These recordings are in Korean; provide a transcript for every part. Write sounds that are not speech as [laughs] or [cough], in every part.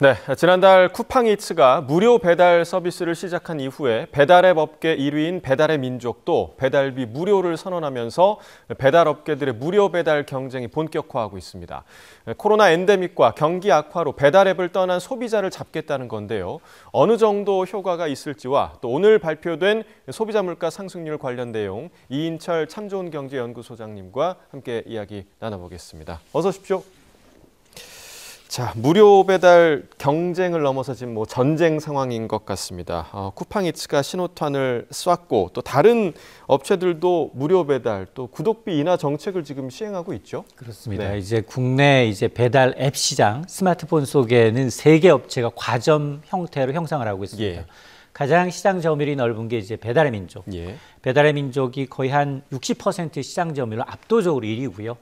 네, 지난달 쿠팡이츠가 무료 배달 서비스를 시작한 이후에 배달앱 업계 1위인 배달의 민족도 배달비 무료를 선언하면서 배달 업계들의 무료 배달 경쟁이 본격화하고 있습니다. 코로나 엔데믹과 경기 악화로 배달앱을 떠난 소비자를 잡겠다는 건데요. 어느 정도 효과가 있을지와 또 오늘 발표된 소비자 물가 상승률 관련 내용 이인철 참 좋은 경제연구소장님과 함께 이야기 나눠보겠습니다. 어서 오십시오. 자, 무료 배달 경쟁을 넘어서 지금 뭐 전쟁 상황인 것 같습니다. 어, 쿠팡이츠가 신호탄을 쐈고 또 다른 업체들도 무료 배달 또 구독비 인하 정책을 지금 시행하고 있죠. 그렇습니다. 네. 이제 국내 이제 배달 앱 시장 스마트폰 속에는 세 개 업체가 과점 형태로 형상을 하고 있습니다. 예. 가장 시장 점유율이 넓은 게 이제 배달의 민족. 예. 배달의 민족이 거의 한 60% 시장 점유율 압도적으로 1위고요.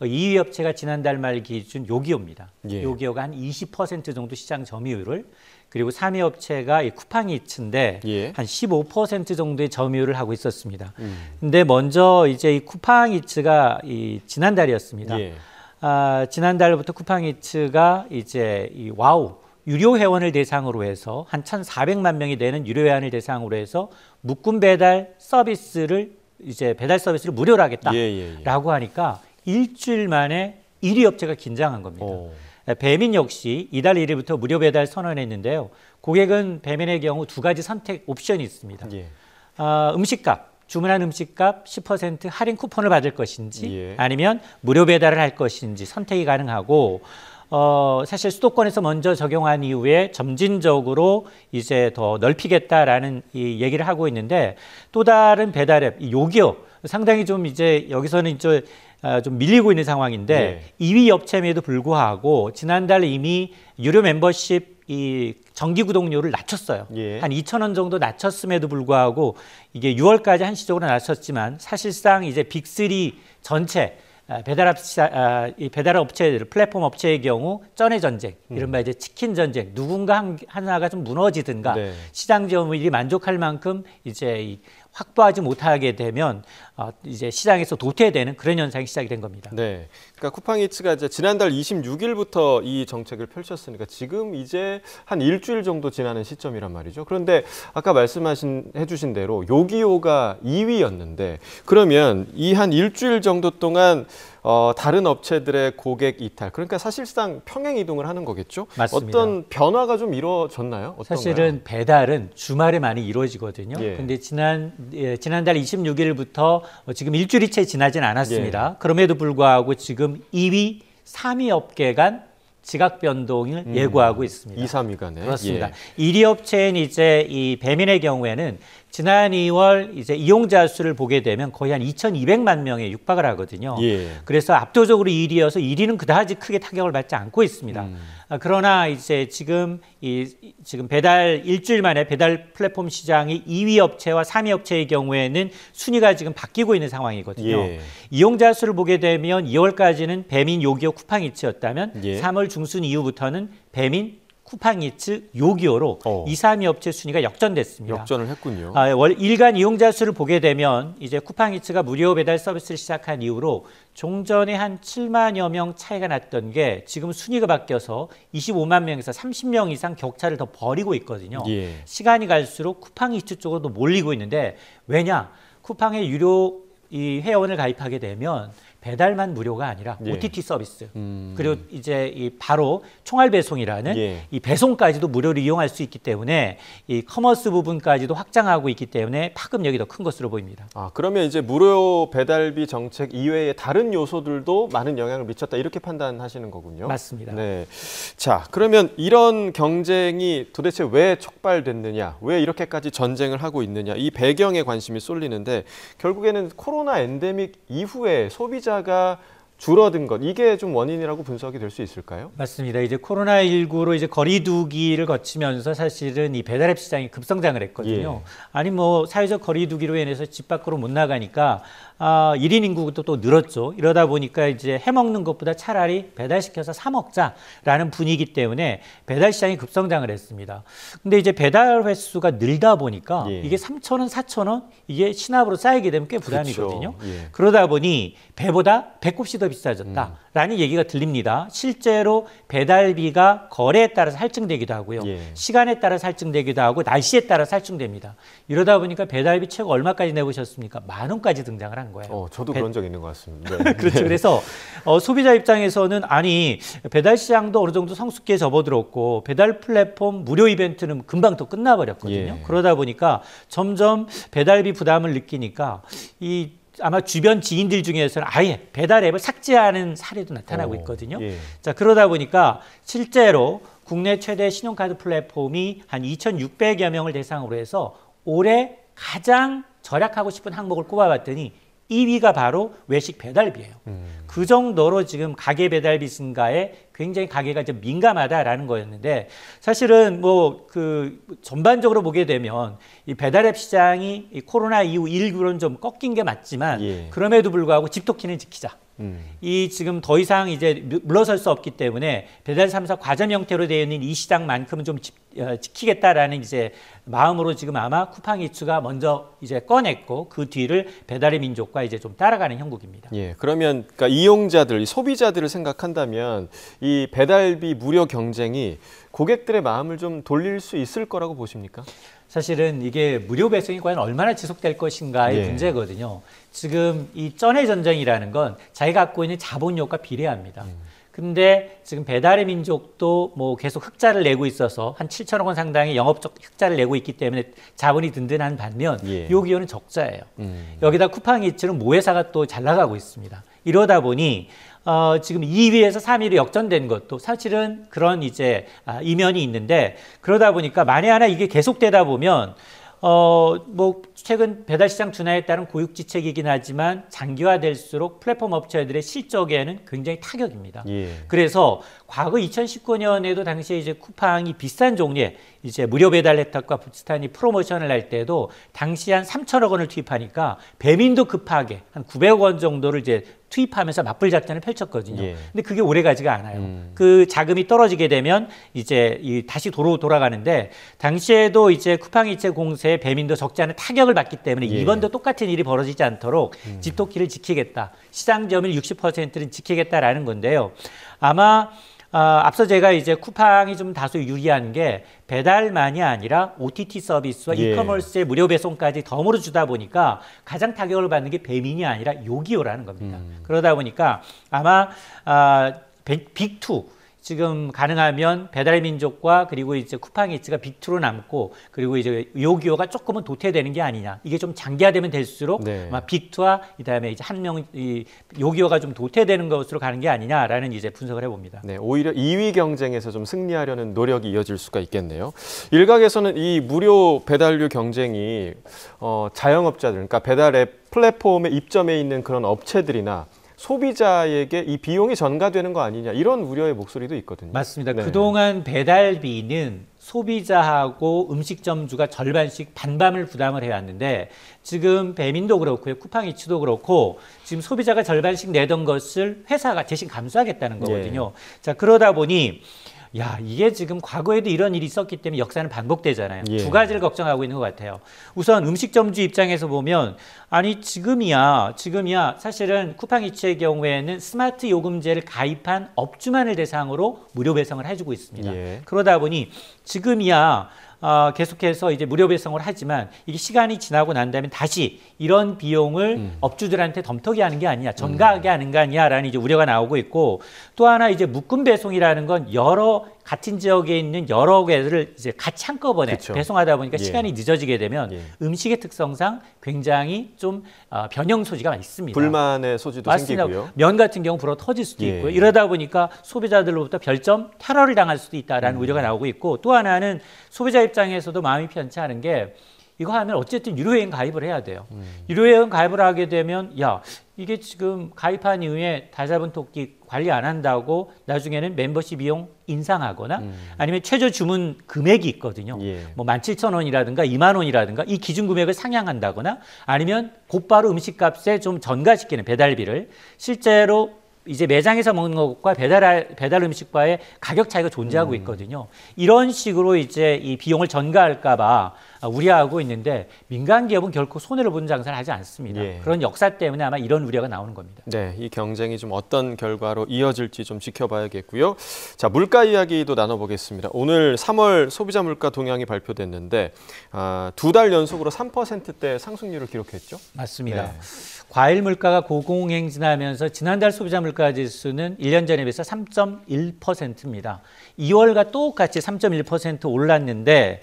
2위 어, 업체가 지난달 말 기준 요기요입니다. 예. 요기요가 한 20% 정도 시장 점유율을 그리고 3위 업체가 쿠팡이츠인데 예. 한15% 정도의 점유율을 하고 있었습니다. 음. 근데 먼저 이제 이 쿠팡이츠가 이 지난달이었습니다. 예. 아, 지난달부터 쿠팡이츠가 이제 이 와우 유료 회원을 대상으로 해서 한 1,400만 명이 되는 유료 회원을 대상으로 해서 묶음 배달 서비스를 이제 배달 서비스를 무료로 하겠다라고 예, 예, 예. 하니까 일주일 만에 1위 업체가 긴장한 겁니다. 오. 예, 배민 역시 이달 1일부터 무료 배달 선언했는데요. 고객은 배민의 경우 두 가지 선택 옵션이 있습니다. 예. 어, 음식값, 주문한 음식값 10% 할인 쿠폰을 받을 것인지 예. 아니면 무료 배달을 할 것인지 선택이 가능하고 어, 사실 수도권에서 먼저 적용한 이후에 점진적으로 이제 더 넓히겠다라는 이 얘기를 하고 있는데 또 다른 배달앱, 요기요. 상당히 좀 이제 여기서는 이제 아, 좀 밀리고 있는 상황인데 네. 2위 업체임에도 불구하고 지난달 이미 유료 멤버십 이 정기 구독료를 낮췄어요. 예. 한 2천 원 정도 낮췄음에도 불구하고 이게 6월까지 한시적으로 낮췄지만 사실상 이제 빅3 전체 배달업 아, 배달 업체들 아, 플랫폼 업체의 경우 쩐의 전쟁 이른바 음. 이제 치킨 전쟁 누군가 한, 하나가 좀 무너지든가 네. 시장 점유율이 만족할 만큼 이제 이 확보하지 못하게 되면 어, 이제 시장에서 도태되는 그런 현상이 시작이 된 겁니다. 네. 그러니까 쿠팡이츠가 이제 지난달 26일부터 이 정책을 펼쳤으니까 지금 이제 한 일주일 정도 지나는 시점이란 말이죠. 그런데 아까 말씀하신 해주신 대로 요기요가 2위였는데 그러면 이 한 일주일 정도 동안 어, 다른 업체들의 고객 이탈 그러니까 사실상 평행 이동을 하는 거겠죠. 맞습니다. 어떤 변화가 좀 이루어졌나요? 어떤가요? 사실은 배달은 주말에 많이 이루어지거든요. 예. 근데 지난 예, 지난달 26일부터 어, 지금 일주일이 채 지나진 않았습니다. 예. 그럼에도 불구하고 지금 2위, 3위 업계 간 지각 변동을 음, 예고하고 있습니다. 2, 3위간에 그렇습니다. 예. 1위 업체인 이제 이 배민의 경우에는 지난 2월 이제 이용자 수를 보게 되면 거의 한 2,200만 명에 육박을 하거든요. 예. 그래서 압도적으로 1위여서 1위는 그다지 크게 타격을 받지 않고 있습니다. 음. 아, 그러나 이제 지금 이 지금 배달 일주일 만에 배달 플랫폼 시장이 2위 업체와 3위 업체의 경우에는 순위가 지금 바뀌고 있는 상황이거든요. 예. 이용자 수를 보게 되면 2월까지는 배민 요기요 쿠팡이츠였다면 예. 3월 중순 이후부터는 배민 쿠팡이 츠 요기요로 어. 2, 3위 업체 순위가 역전됐습니다. 역전을 했군요. 아, 월 일간 이용자 수를 보게 되면 이제 쿠팡이츠가 무료 배달 서비스를 시작한 이후로 종전에 한 7만여 명 차이가 났던 게 지금 순위가 바뀌어서 25만 명에서 30명 이상 격차를 더 벌이고 있거든요. 예. 시간이 갈수록 쿠팡이츠 쪽으로 몰리고 있는데 왜냐? 쿠팡의 유료 이 회원을 가입하게 되면 배달만 무료가 아니라 예. OTT 서비스 음. 그리고 이제 이 바로 총알 배송이라는 예. 이 배송까지도 무료로 이용할 수 있기 때문에 이 커머스 부분까지도 확장하고 있기 때문에 파급력이 더 큰 것으로 보입니다. 아 그러면 이제 무료 배달비 정책 이외에 다른 요소들도 많은 영향을 미쳤다 이렇게 판단하시는 거군요. 맞습니다. 네. 자 그러면 이런 경쟁이 도대체 왜 촉발됐느냐, 왜 이렇게까지 전쟁을 하고 있느냐 이 배경에 관심이 쏠리는데 결국에는 코로나 엔데믹 이후에 소비자 십자가 줄어든 것 이게 좀 원인이라고 분석이 될 수 있을까요? 맞습니다. 이제 코로나 19로 이제 거리두기를 거치면서 사실은 이 배달앱 시장이 급성장을 했거든요. 예. 아니 뭐 사회적 거리두기로 인해서 집 밖으로 못 나가니까 아, 1인 인구도 또 늘었죠. 이러다 보니까 이제 해먹는 것보다 차라리 배달시켜서 사 먹자라는 분위기 때문에 배달 시장이 급성장을 했습니다. 근데 이제 배달 횟수가 늘다 보니까 예. 이게 3천원4천원 이게 신압으로 쌓이게 되면 꽤 부담이거든요. 그렇죠. 예. 그러다 보니 배보다 배꼽시더 더 비싸졌다라는 음. 얘기가 들립니다. 실제로 배달비가 거래에 따라서 할증되기도 하고요. 예. 시간에 따라서 할증되기도 하고 날씨에 따라서 할증됩니다. 이러다 보니까 배달비 최고 얼마까지 내보셨습니까? 만 원까지 등장을 한 거예요. 어, 저도 배... 그런 적 있는 것 같습니다. [laughs] 그렇죠. 네. 그렇죠. 그래서 어, 소비자 입장에서는 아니 배달 시장도 어느 정도 성숙해 접어들었고 배달 플랫폼 무료 이벤트는 금방 또 끝나버렸거든요. 예. 그러다 보니까 점점 배달비 부담을 느끼니까 이 아마 주변 지인들 중에서는 아예 배달 앱을 삭제하는 사례도 나타나고 어, 있거든요. 오, 예. 자, 그러다 보니까 실제로 국내 최대 신용카드 플랫폼이 한 2,600여 명을 대상으로 해서 올해 가장 절약하고 싶은 항목을 꼽아봤더니 2위가 바로 외식 배달비예요. 음. 그 정도로 지금 가게 배달비 증가에 굉장히 가게가 좀 민감하다라는 거였는데 사실은 뭐 그 전반적으로 보게 되면 이 배달앱 시장이 이 코로나 이후 일부로는 좀 꺾인 게 맞지만 예. 그럼에도 불구하고 집토끼는 지키자. 이 지금 더 이상 이제 물러설 수 없기 때문에 배달 삼사 과점 형태로 되어 있는 이 시장만큼은 좀 지, 어, 키겠다라는 이제 마음으로 지금 아마 쿠팡이츠가 먼저 이제 꺼냈고 그 뒤를 배달의 민족과 이제 좀 따라가는 형국입니다. 예, 그러면 그러니까 이용자들, 소비자들을 생각한다면 이 배달비 무료 경쟁이 고객들의 마음을 좀 돌릴 수 있을 거라고 보십니까? 사실은 이게 무료 배송이 과연 얼마나 지속될 것인가의 예. 문제거든요. 지금 이쩐의 전쟁이라는 건 자기가 갖고 있는 자본력과 비례합니다. 음. 근데 지금 배달의 민족도 뭐 계속 흑자를 내고 있어서 한 7천억 원 상당의 영업적 흑자를 내고 있기 때문에 자본이 든든한 반면 예. 요 기업은 적자예요. 음. 여기다 쿠팡이츠는 모회사가 또 잘 나가고 있습니다. 이러다 보니 어, 지금 2위에서 3위로 역전된 것도 사실은 그런 이제 아, 이면이 있는데 그러다 보니까 만에 하나 이게 계속되다 보면 어, 뭐, 최근 배달시장 둔화에 따른 고육지책이긴 하지만 장기화될수록 플랫폼 업체들의 실적에는 굉장히 타격입니다. 예. 그래서 과거 2019년에도 당시에 이제 쿠팡이 비싼 종류의 이제 무료 배달 혜택과 부스탄이 프로모션을 할 때도 당시 한 3천억 원을 투입하니까 배민도 급하게 한 900억 원 정도를 이제 투입하면서 맞불 작전을 펼쳤거든요. 예. 근데 그게 오래 가지가 않아요. 음. 그 자금이 떨어지게 되면 이제 이 다시 도로 돌아가는데 당시에도 이제 쿠팡이체 공세에 배민도 적지 않은 타격을 받기 때문에 예. 이번도 똑같은 일이 벌어지지 않도록 음. 집토키를 지키겠다. 시장 점유율 6 0를 지키겠다라는 건데요. 아마 어, 앞서 제가 이제 쿠팡이 좀 다소 유리한 게 배달만이 아니라 OTT 서비스와 예. 이커머스의 무료 배송까지 덤으로 주다 보니까 가장 타격을 받는 게 배민이 아니라 요기요라는 겁니다. 음. 그러다 보니까 아마 어, 아, 빅투 지금 가능하면 배달의 민족과 그리고 이제 쿠팡이츠가 빅투로 남고 그리고 이제 요기요가 조금은 도태되는 게 아니냐. 이게 좀 장기화되면 될수록 네. 아마 와 그다음에 이제 한명 이 요기요가 좀 도태되는 것으로 가는 게 아니냐라는 이제 분석을 해봅니다. 네, 오히려 2위 경쟁에서 좀 승리하려는 노력이 이어질 수가 있겠네요. 일각에서는 이 무료 배달료 경쟁이 어, 자영업자들, 그러니까 배달앱 플랫폼의입점에 있는 그런 업체들이나 소비자에게 이 비용이 전가되는 거 아니냐 이런 우려의 목소리도 있거든요. 맞습니다. 네. 그동안 배달비는 소비자하고 음식점주가 절반씩 반반을 부담을 해왔는데 지금 배민도 그렇고요. 쿠팡이츠도 그렇고 지금 소비자가 절반씩 내던 것을 회사가 대신 감수하겠다는 예. 거거든요. 네. 자 그러다 보니 야 이게 지금 과거에도 이런 일이 있었기 때문에 역사는 반복되잖아요. 예. 두 가지를 걱정하고 있는 것 같아요. 우선 음식점주 입장에서 보면 아니 지금이야 지금이야 사실은 쿠팡이츠의 경우에는 스마트 요금제를 가입한 업주만을 대상으로 무료 배송을 해주고 있습니다. 예. 그러다 보니 지금이야 어, 계속해서 이제 무료 배송을 하지만 이게 시간이 지나고 난 다음에 다시 이런 비용을 음. 업주들한테 덤터기 하는 게 아니냐, 전가하게 음. 하는 거 아니냐라는 이제 우려가 나오고 있고 또 하나 이제 묶음 배송이라는 건 여러 같은 지역에 있는 여러 개를 이제 같이 한꺼번에 그쵸. 배송하다 보니까 예. 시간이 늦어지게 되면 예. 음식의 특성상 굉장히 좀 어, 변형 소지가 있습니다. 불만의 소지도 맞습니다. 생기고요. 면 같은 경우 불어 터질 수도 예. 있고요. 이러다 보니까 소비자들로부터 별점 테러를 당할 수도 있다라는 음. 우려가 나오고 있고 또 하나는 소비자 입장에서도 마음이 편치 않은 게 이거 하면 어쨌든 유료여행 가입을 해야 돼요. 음. 유료여행 가입을 하게 되면 야 이게 지금 가입한 이후에 다잡은 토끼 관리 안 한다고 나중에는 멤버십 이용 인상하거나 음. 아니면 최저 주문 금액이 있거든요. 예. 뭐 17,000원이라든가 2만 원이라든가 이 기준 금액을 상향한다거나 아니면 곧바로 음식값에 좀 전가시키는 배달비를 실제로 이제 매장에서 먹는 것과 배달 배달 음식과의 가격 차이가 존재하고 음. 있거든요. 이런 식으로 이제 이 비용을 전가할까 봐 아, 우려하고 있는데 민간 기업은 결코 손해를 보는 장사를 하지 않습니다. 예. 그런 역사 때문에 아마 이런 우려가 나오는 겁니다. 네, 이 경쟁이 좀 어떤 결과로 이어질지 좀 지켜봐야겠고요. 자, 물가 이야기도 나눠보겠습니다. 오늘 3월 소비자 물가 동향이 발표됐는데 아, 두 달 연속으로 3%대 상승률을 기록했죠? 맞습니다. 네. 과일 물가가 고공행진하면서 지난달 소비자 물가 지수는 1년 전에 비해서 3.1%입니다. 2월과 똑같이 3.1% 올랐는데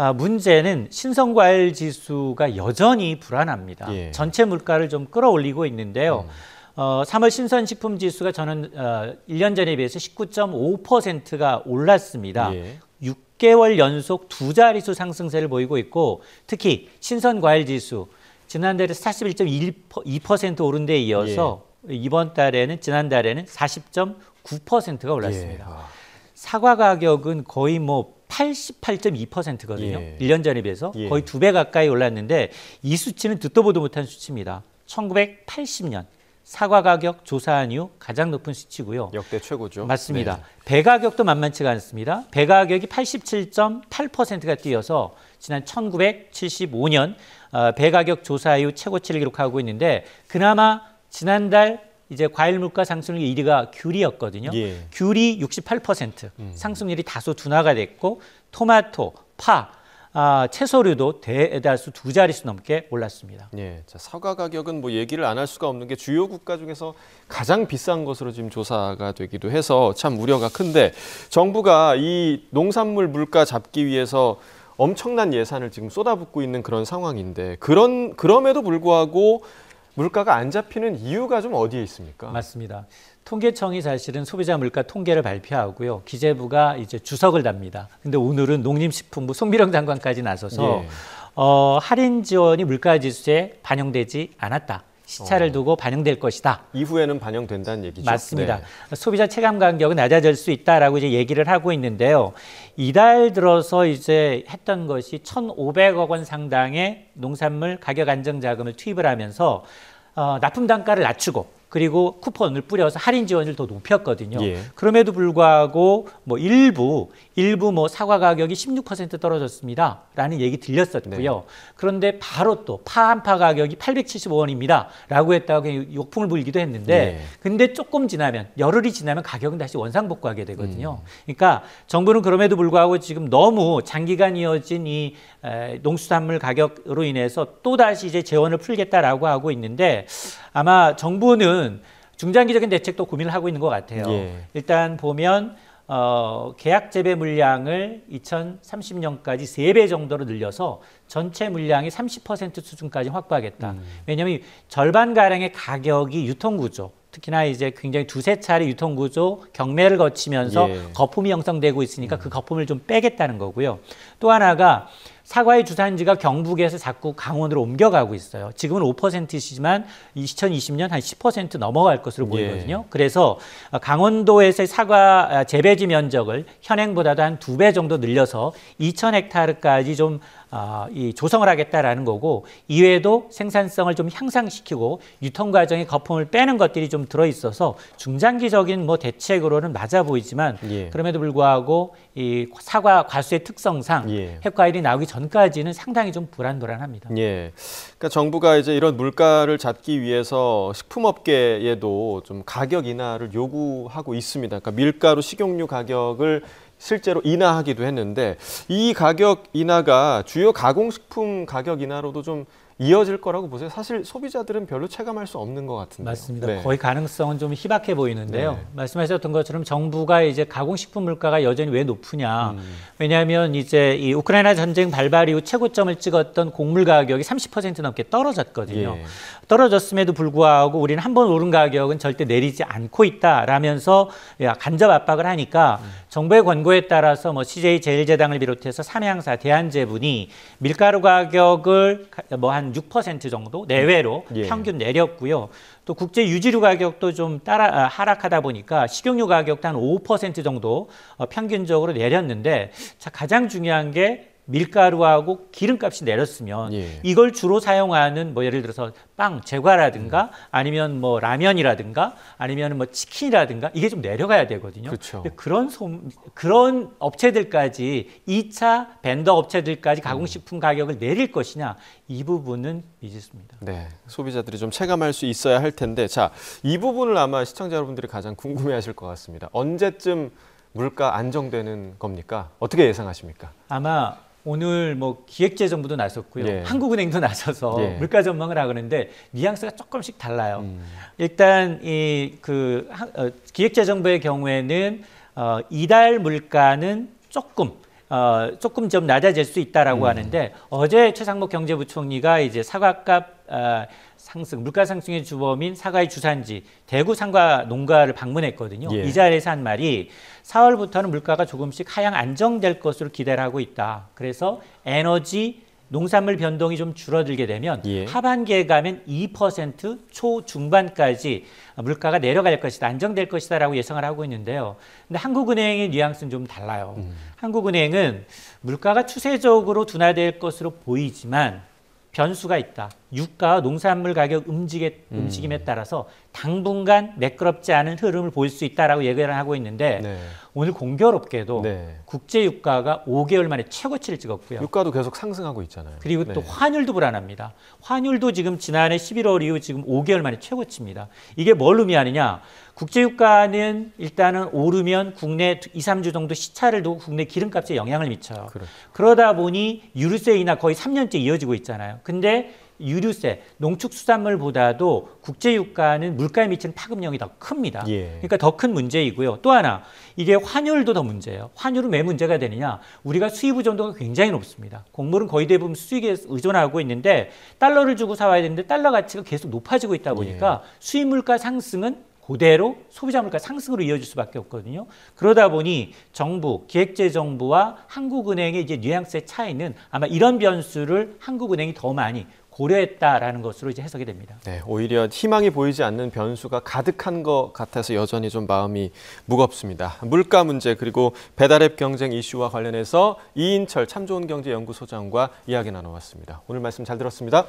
아, 문제는 신성과일 지수가 여전히 불안합니다. 예. 전체 물가를 좀 끌어올리고 있는데요. 음. 어, 3월 신선식품 지수가 저는 어, 1년 전에 비해서 19.5%가 올랐습니다. 예. 6개월 연속 두 자릿수 상승세를 보이고 있고 특히 신선과일 지수 지난달에 41.2% 오른 데 이어서 예. 이번 달에는 지난달에는 40.9%가 올랐습니다. 예. 아. 사과 가격은 거의 뭐 88.2%거든요. 예. 1년 전에 비해서 예. 거의 두 배 가까이 올랐는데 이 수치는 듣도 보도 못한 수치입니다. 1980년 사과 가격 조사한 이후 가장 높은 수치고요. 역대 최고죠. 맞습니다. 네. 배 가격도 만만치가 않습니다. 배 가격이 87.8%가 뛰어서 지난 1975년 배 가격 조사 이후 최고치를 기록하고 있는데 그나마 지난달 이제 과일 물가 상승률 1위가 귤이었거든요. 예. 귤이 68% 음. 상승률이 다소 둔화가 됐고 토마토, 파, 아, 채소류도 대다수 두 자릿수 넘게 올랐습니다. 예, 자, 사과 가격은 뭐 얘기를 안 할 수가 없는 게 주요 국가 중에서 가장 비싼 것으로 지금 조사가 되기도 해서 참 우려가 큰데 정부가 이 농산물 물가 잡기 위해서 엄청난 예산을 지금 쏟아붓고 있는 그런 상황인데 그런 그럼에도 불구하고 물가가 안 잡히는 이유가 좀 어디에 있습니까? 맞습니다. 통계청이 사실은 소비자 물가 통계를 발표하고요. 기재부가 이제 주석을 답니다. 근데 오늘은 농림식품부 송비령 장관까지 나서서 예. 어, 할인 지원이 물가 지수에 반영되지 않았다. 시차를 어. 두고 반영될 것이다. 이후에는 반영된다는 얘기죠. 맞습니다. 네. 소비자 체감 간격은 낮아질 수 있다라고 이제 얘기를 하고 있는데요. 이달 들어서 이제 했던 것이 1,500억 원 상당의 농산물 가격 안정 자금을 투입을 하면서 어, 납품 단가를 낮추고 그리고 쿠폰을 뿌려서 할인 지원을 더 높였거든요. 예. 그럼에도 불구하고 뭐 일부 일부 뭐 사과 가격이 16% 떨어졌습니다. 라는 얘기 들렸었고요. 네. 그런데 바로 또 파 한 파 가격이 875원입니다. 라고 했다고 욕풍을 불기도 했는데 네. 근데 조금 지나면 열흘이 지나면 가격은 다시 원상복구하게 되거든요. 음. 그러니까 정부는 그럼에도 불구하고 지금 너무 장기간 이어진 이 농수산물 가격으로 인해서 또다시 이제 재원을 풀겠다라고 하고 있는데 아마 정부는 중장기적인 대책도 고민을 하고 있는 것 같아요. 예. 일단 보면 어, 계약 재배 물량을 2030년까지 3배 정도로 늘려서 전체 물량이 30% 수준까지 확보하겠다. 음. 왜냐하면 절반가량의 가격이 유통구조, 특히나 이제 굉장히 두세 차례 유통구조 경매를 거치면서 예. 거품이 형성되고 있으니까 그 음. 그 거품을 좀 빼겠다는 거고요. 또 하나가 사과의 주산지가 경북에서 자꾸 강원으로 옮겨가고 있어요. 지금은 5%이지만 2020년 한 10% 넘어갈 것으로 예. 보이거든요. 예. 그래서 어, 강원도에서의 사과 아, 재배지 면적을 현행보다도 한두 배 정도 늘려서 2,000헥타르까지 좀 아, 이 조성을 하겠다라는 거고 이외에도 생산성을 좀 향상시키고 유통 과정에 거품을 빼는 것들이 좀 들어 있어서 중장기적인 뭐 대책으로는 맞아 보이지만 예. 그럼에도 불구하고 이 사과 과수의 특성상 예. 핵과일이 나오기 전까지는 상당히 좀 불안불안합니다. 예. 그러니까 정부가 이제 이런 물가를 잡기 위해서 식품업계에도 좀 가격 인하를 요구하고 있습니다. 그러니까 밀가루 식용유 가격을 실제로 인하하기도 했는데 이 가격 인하가 주요 가공식품 가격 인하로도 좀 이어질 거라고 보세요? 사실 소비자들은 별로 체감할 수 없는 것 같은데. 맞습니다. 네. 거의 가능성은 좀 희박해 보이는데요. 네. 말씀하셨던 것처럼 정부가 이제 가공식품 물가가 여전히 왜 높으냐. 음. 왜냐하면 이제 이 우크라이나 전쟁 발발 이후 최고점을 찍었던 곡물 가격이 30% 넘게 떨어졌거든요. 예. 떨어졌음에도 불구하고 우리는 한 번 오른 가격은 절대 내리지 않고 있다라면서 간접 압박을 하니까 음. 정부의 권고에 따라서 뭐 CJ 제일제당을 비롯해서 삼양사 대한제분이 밀가루 가격을 뭐한 한6% 정도 내외로 음. 예. 평균 내렸고요. 또 국제 유지류 가격도 좀 따라 아, 하락하다 보니까 식용유 가격도 한 5% 정도 어, 평균적으로 내렸는데 자, 가장 중요한 게 밀가루하고 기름값이 내렸으면 예. 이걸 주로 사용하는 뭐 예를 들어서 빵 제과라든가 음. 아니면 뭐 라면이라든가 아니면 뭐 치킨이라든가 이게 좀 내려가야 되거든요. 그쵸. 근 그런 소 그런 업체들까지 2차 벤더 업체들까지 음. 가공식품 가격을 내릴 것이냐 이 부분은 미지수입니다. 네, 소비자들이 좀 체감할 수 있어야 할 텐데 자 이 부분을 아마 시청자 여러분들이 가장 궁금해하실 것 같습니다. 언제쯤 물가 안정되는 겁니까? 어떻게 예상하십니까? 아마 오늘 뭐 기획재정부도 나섰고요. 예. 한국은행도 나서서 예. 물가 전망을 하는데 고 뉘앙스가 조금씩 달라요. 음. 일단 이그 어, 기획재정부의 경우에는 어, 이달 물가는 조금 어, 조금 좀 낮아질 수 있다라고 음. 하는데 어제 최상목 경제부총리가 이제 사과값 아, 상승, 물가 상승의 주범인 사과의 주산지 대구 상과 농가를 방문했거든요. 예. 이 자리에서 한 말이 4월부터는 물가가 조금씩 하향 안정될 것으로 기대를 하고 있다. 그래서 에너지 농산물 변동이 좀 줄어들게 되면 예. 하반기에 가면 2% 초중반까지 물가가 내려갈 것이다, 안정될 것이다라고 예상을 하고 있는데요. 근데 한국은행의 뉘앙스는 좀 달라요. 음. 한국은행은 물가가 추세적으로 둔화될 것으로 보이지만 변수가 있다. 유가 농산물 가격 움직에, 음. 움직임에 따라서 당분간 매끄럽지 않은 흐름을 보일 수 있다라고 예견를 하고 있는데 네. 오늘 공교롭게도 네. 국제 유가가 5개월 만에 최고치를 찍었고요. 유가도 계속 상승하고 있잖아요. 그리고 네. 또 환율도 불안합니다. 환율도 지금 지난해 11월 이후 지금 5개월 만에 최고치입니다. 이게 뭘 의미하느냐? 국제 유가는 일단은 오르면 국내 2, 3주 정도 시차를 두고 국내 기름값에 영향을 미쳐요. 그래. 그렇죠. 그러다 보니 유류세 인하 거의 3년째 이어지고 있잖아요. 근데 유류세, 농축수산물보다도 국제유가는 물가에 미치는 파급력이 더 큽니다. 예. 그러니까 더 큰 문제이고요. 또 하나, 이게 환율도 더 문제예요. 환율은 왜 문제가 되느냐? 우리가 수입 의존도가 굉장히 높습니다. 곡물은 거의 대부분 수익에 의존하고 있는데 달러를 주고 사와야 되는데 달러 가치가 계속 높아지고 있다 보니까 예. 수입 물가 상승은 그대로 소비자 물가 상승으로 이어질 수밖에 없거든요. 그러다 보니 정부, 기획재정부와 한국은행의 이제 뉘앙스의 차이는 아마 이런 변수를 한국은행이 더 많이 고려했다라는 것으로 이제 해석이 됩니다. 네, 오히려 희망이 보이지 않는 변수가 가득한 것 같아서 여전히 좀 마음이 무겁습니다. 물가 문제 그리고 배달앱 경쟁 이슈와 관련해서 이인철 참 좋은 경제 연구소장과 이야기 나눠봤습니다. 오늘 말씀 잘 들었습니다.